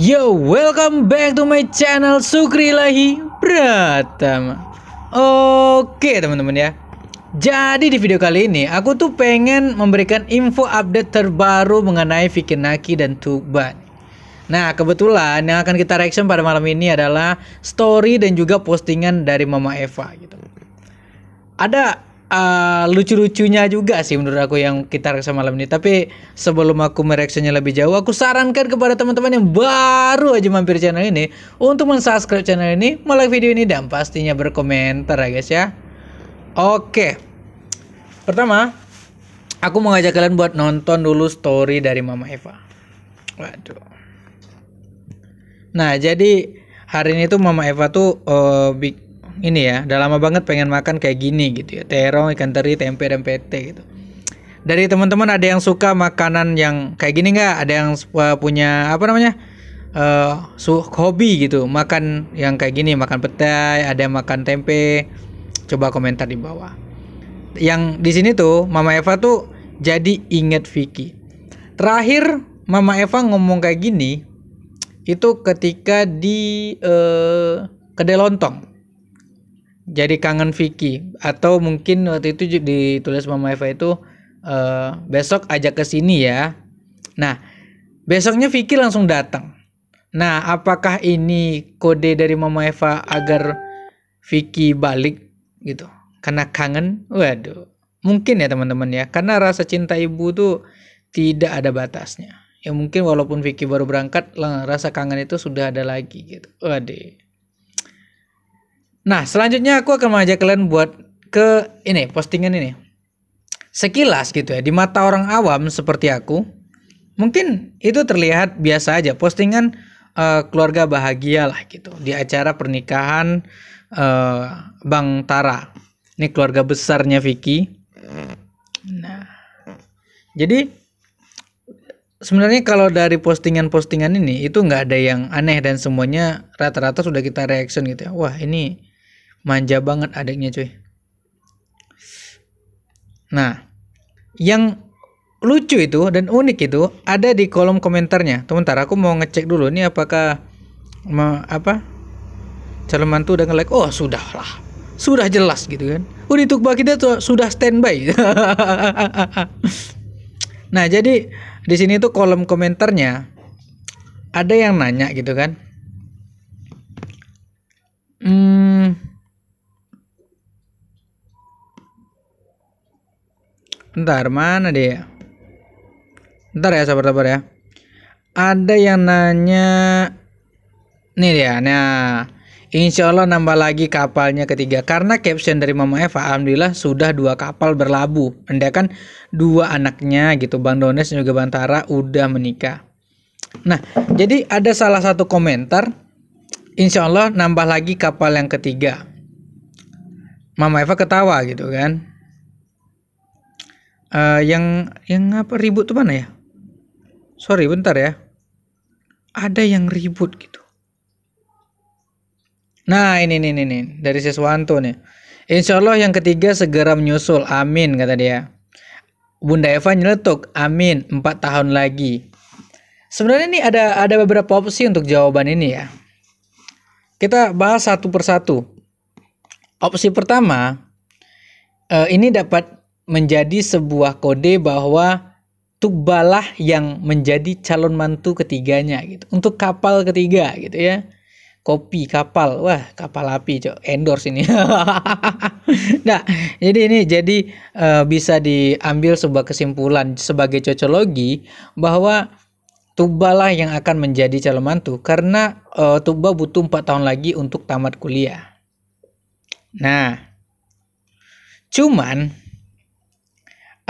Yo, welcome back to my channel Sukri Lahi Pratama Oke teman-teman ya Jadi di video kali ini aku tuh pengen memberikan info update terbaru mengenai Fikinaki dan Tuban Nah kebetulan yang akan kita reaction pada malam ini adalah story dan juga postingan dari Mama Eva gitu Ada uh, lucu-lucunya juga sih menurut aku yang kita rekam malam ini. Tapi sebelum aku mereaksinya lebih jauh, aku sarankan kepada teman-teman yang baru aja mampir channel ini untuk mensubscribe channel ini, like video ini dan pastinya berkomentar ya guys ya. Oke. Pertama, aku mau ngajak kalian buat nonton dulu story dari Mama Eva. Waduh. Nah, jadi hari ini tuh Mama Eva tuh uh, ini ya udah lama banget pengen makan kayak gini gitu ya terong ikan teri tempe dan pete gitu dari teman-teman ada yang suka makanan yang kayak gini nggak ada yang eh, punya apa namanya uh, su hobi gitu makan yang kayak gini makan petai ada yang makan tempe coba komentar di bawah yang di sini tuh Mama Eva tuh jadi inget Vicky terakhir Mama Eva ngomong kayak gini itu ketika di uh, kedai lontong jadi kangen Vicky atau mungkin waktu itu ditulis Mama Eva itu e, besok ajak ke sini ya. Nah, besoknya Vicky langsung datang. Nah, apakah ini kode dari Mama Eva agar Vicky balik gitu? Karena kangen? Waduh. Mungkin ya teman-teman ya, karena rasa cinta ibu tuh tidak ada batasnya. Ya mungkin walaupun Vicky baru berangkat, rasa kangen itu sudah ada lagi gitu. Waduh. Nah, selanjutnya aku akan mengajak kalian buat ke ini postingan ini. Sekilas gitu ya, di mata orang awam seperti aku, mungkin itu terlihat biasa aja postingan uh, keluarga bahagia lah gitu di acara pernikahan uh, Bang Tara. Ini keluarga besarnya Vicky. Nah, jadi sebenarnya kalau dari postingan-postingan ini itu nggak ada yang aneh dan semuanya rata-rata sudah kita reaction gitu ya. Wah ini manja banget adiknya cuy nah yang lucu itu dan unik itu ada di kolom komentarnya sebentar aku mau ngecek dulu ini apakah ma, apa calon mantu udah nge-like oh sudah lah sudah jelas gitu kan udah oh, tukba kita tuh sudah standby nah jadi di sini tuh kolom komentarnya ada yang nanya gitu kan Ntar mana dia? Ntar ya sabar-sabar ya. Ada yang nanya Nih dia, nah Insya Allah nambah lagi kapalnya ketiga Karena caption dari Mama Eva Alhamdulillah sudah dua kapal berlabuh Anda kan dua anaknya gitu Bang Dones dan juga Bantara udah menikah Nah jadi ada salah satu komentar Insya Allah nambah lagi kapal yang ketiga Mama Eva ketawa gitu kan uh, yang yang apa ribut tuh mana ya sorry bentar ya ada yang ribut gitu nah ini nih nih, dari siswanto nih Insya Allah yang ketiga segera menyusul amin kata dia Bunda Eva nyeletuk amin empat tahun lagi sebenarnya ini ada ada beberapa opsi untuk jawaban ini ya kita bahas satu persatu opsi pertama eh, ini dapat menjadi sebuah kode bahwa tubalah yang menjadi calon mantu ketiganya gitu. Untuk kapal ketiga gitu ya. Kopi kapal. Wah, kapal api, Cok. Endorse ini. nah, jadi ini jadi uh, bisa diambil sebuah kesimpulan sebagai cocologi bahwa Tubalah yang akan menjadi calon mantu karena uh, eh, Tuba butuh empat tahun lagi untuk tamat kuliah. Nah, cuman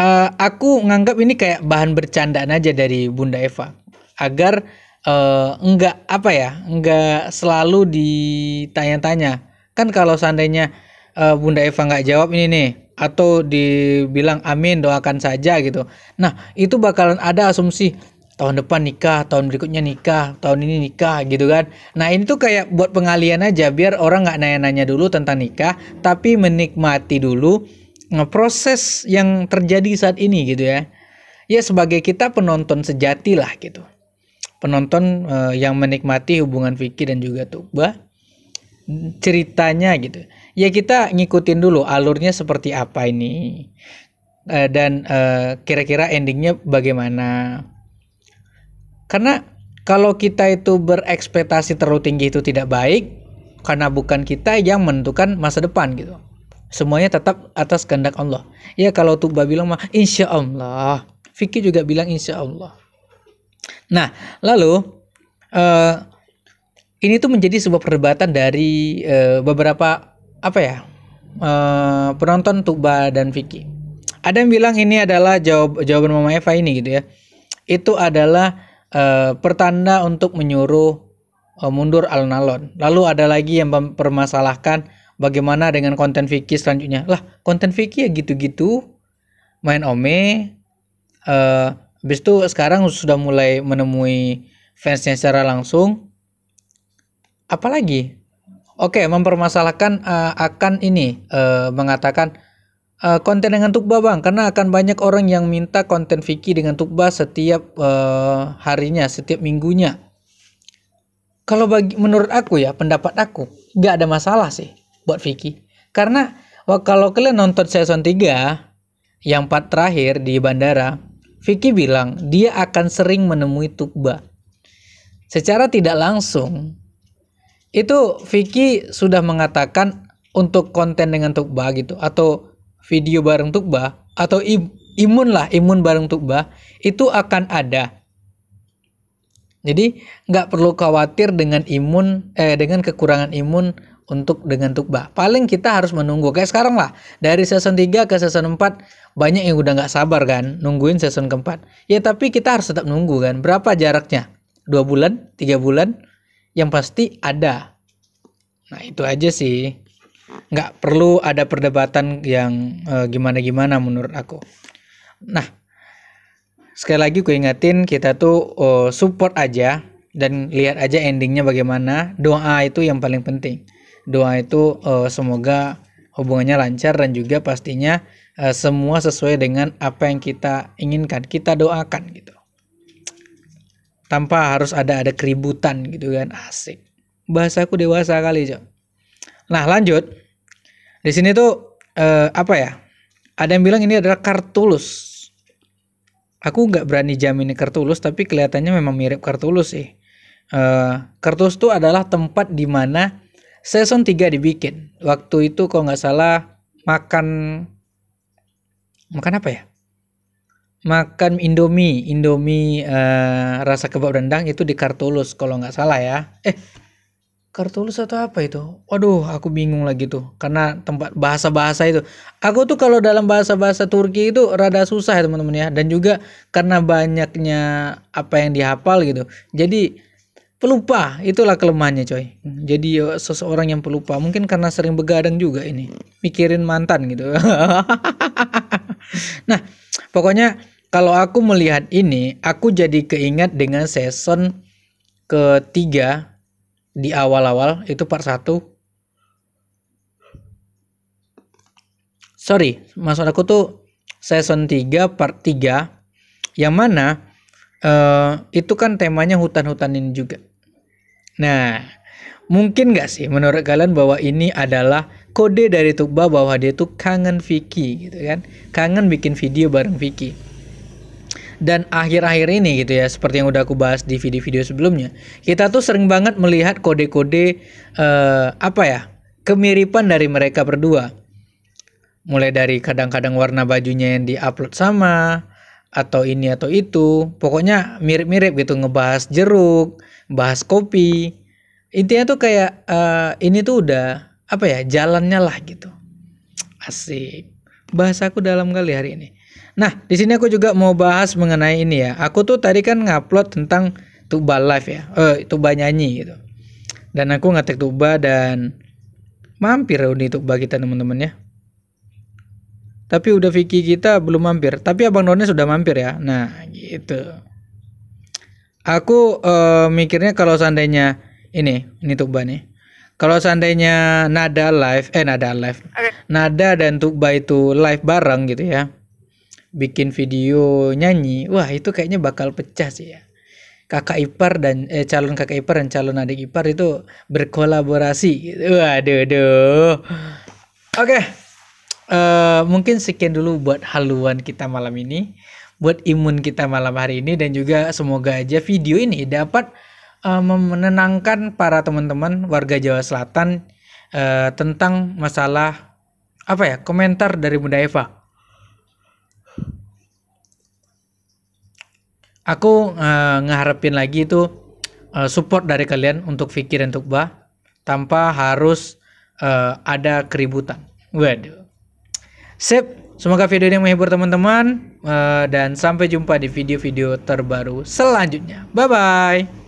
uh, aku nganggap ini kayak bahan bercandaan aja dari Bunda Eva agar uh, enggak apa ya enggak selalu ditanya-tanya kan kalau seandainya uh, Bunda Eva nggak jawab ini nih atau dibilang amin doakan saja gitu nah itu bakalan ada asumsi tahun depan nikah tahun berikutnya nikah tahun ini nikah gitu kan nah ini tuh kayak buat pengalian aja biar orang nggak nanya-nanya dulu tentang nikah tapi menikmati dulu proses yang terjadi saat ini gitu ya. Ya sebagai kita penonton sejati lah gitu. Penonton uh, yang menikmati hubungan Vicky dan juga Tukba ceritanya gitu. Ya kita ngikutin dulu alurnya seperti apa ini uh, dan uh, kira-kira endingnya bagaimana. Karena kalau kita itu berekspektasi terlalu tinggi itu tidak baik karena bukan kita yang menentukan masa depan gitu semuanya tetap atas kehendak Allah ya kalau Tuba bilang mah insya Allah Vicky juga bilang insya Allah nah lalu uh, ini tuh menjadi sebuah perdebatan dari uh, beberapa apa ya uh, penonton Tuba dan Vicky ada yang bilang ini adalah jawab jawaban Mama Eva ini gitu ya itu adalah uh, pertanda untuk menyuruh uh, mundur alon-alon lalu ada lagi yang mempermasalahkan bagaimana dengan konten Vicky selanjutnya lah konten Vicky ya gitu-gitu main Ome uh, habis itu sekarang sudah mulai menemui fansnya secara langsung apalagi oke okay, mempermasalahkan uh, akan ini uh, mengatakan uh, konten dengan Tukba bang karena akan banyak orang yang minta konten Vicky dengan Tukba setiap uh, harinya setiap minggunya kalau bagi menurut aku ya pendapat aku nggak ada masalah sih buat Vicky. Karena kalau kalian nonton season 3 yang part terakhir di bandara, Vicky bilang dia akan sering menemui Tukba. Secara tidak langsung, itu Vicky sudah mengatakan untuk konten dengan Tukba gitu atau video bareng Tukba atau imun lah imun bareng Tukba itu akan ada jadi nggak perlu khawatir dengan imun eh dengan kekurangan imun untuk dengan Tukba. Paling kita harus menunggu kayak sekarang lah. Dari season 3 ke season 4 banyak yang udah nggak sabar kan nungguin season keempat. Ya tapi kita harus tetap nunggu kan. Berapa jaraknya? Dua bulan, tiga bulan, yang pasti ada. Nah itu aja sih. Nggak perlu ada perdebatan yang eh, gimana-gimana menurut aku. Nah, sekali lagi gue ingatin kita tuh oh, support aja dan lihat aja endingnya bagaimana. Doa itu yang paling penting doa itu uh, semoga hubungannya lancar dan juga pastinya uh, semua sesuai dengan apa yang kita inginkan kita doakan gitu tanpa harus ada ada keributan gitu kan asik bahasaku dewasa kali cok nah lanjut di sini tuh eh, apa ya ada yang bilang ini adalah kartulus aku nggak berani jamin ini kartulus tapi kelihatannya memang mirip kartulus sih eh, kartulus tuh adalah tempat di mana season 3 dibikin waktu itu kalau nggak salah makan makan apa ya makan Indomie Indomie uh, rasa kebab rendang itu di Kartulus kalau nggak salah ya eh Kartulus atau apa itu waduh aku bingung lagi tuh karena tempat bahasa-bahasa itu aku tuh kalau dalam bahasa-bahasa Turki itu rada susah ya teman-teman ya dan juga karena banyaknya apa yang dihafal gitu jadi pelupa itulah kelemahannya coy jadi eh, seseorang yang pelupa mungkin karena sering begadang juga ini mikirin mantan gitu nah pokoknya kalau aku melihat ini aku jadi keingat dengan season ketiga di awal-awal itu part 1 sorry maksud aku tuh season 3 part 3 yang mana uh, itu kan temanya hutan-hutan ini juga Nah, mungkin gak sih menurut kalian bahwa ini adalah kode dari Tukba bahwa dia tuh kangen Vicky gitu kan? Kangen bikin video bareng Vicky. Dan akhir-akhir ini gitu ya, seperti yang udah aku bahas di video-video sebelumnya, kita tuh sering banget melihat kode-kode uh, apa ya? kemiripan dari mereka berdua. Mulai dari kadang-kadang warna bajunya yang diupload sama atau ini atau itu, pokoknya mirip-mirip gitu ngebahas jeruk, bahas kopi intinya tuh kayak uh, ini tuh udah apa ya jalannya lah gitu asik bahas aku dalam kali hari ini nah di sini aku juga mau bahas mengenai ini ya aku tuh tadi kan ngupload tentang tuba live ya eh tuba nyanyi gitu dan aku ngetik tuba dan mampir reuni tuba kita teman-teman ya tapi udah Vicky kita belum mampir tapi abang Doni sudah mampir ya nah gitu Aku uh, mikirnya kalau seandainya ini, ini Tukba nih. Kalau seandainya Nada live, eh Nada live, okay. Nada dan Tukba itu live bareng gitu ya, bikin video nyanyi, wah itu kayaknya bakal pecah sih ya. Kakak ipar dan eh, calon kakak ipar dan calon adik ipar itu berkolaborasi. Gitu. Waduh, duh. Oke, okay. uh, eh, mungkin sekian dulu buat haluan kita malam ini buat imun kita malam hari ini dan juga semoga aja video ini dapat uh, eh, menenangkan para teman-teman warga Jawa Selatan uh, tentang masalah apa ya komentar dari Bunda Eva. Aku uh, ngeharapin lagi itu uh, support dari kalian untuk Fikir untuk bah, tanpa harus uh, ada keributan. Waduh. Sip, Semoga video ini menghibur teman-teman eh, dan sampai jumpa di video-video terbaru selanjutnya. Bye bye.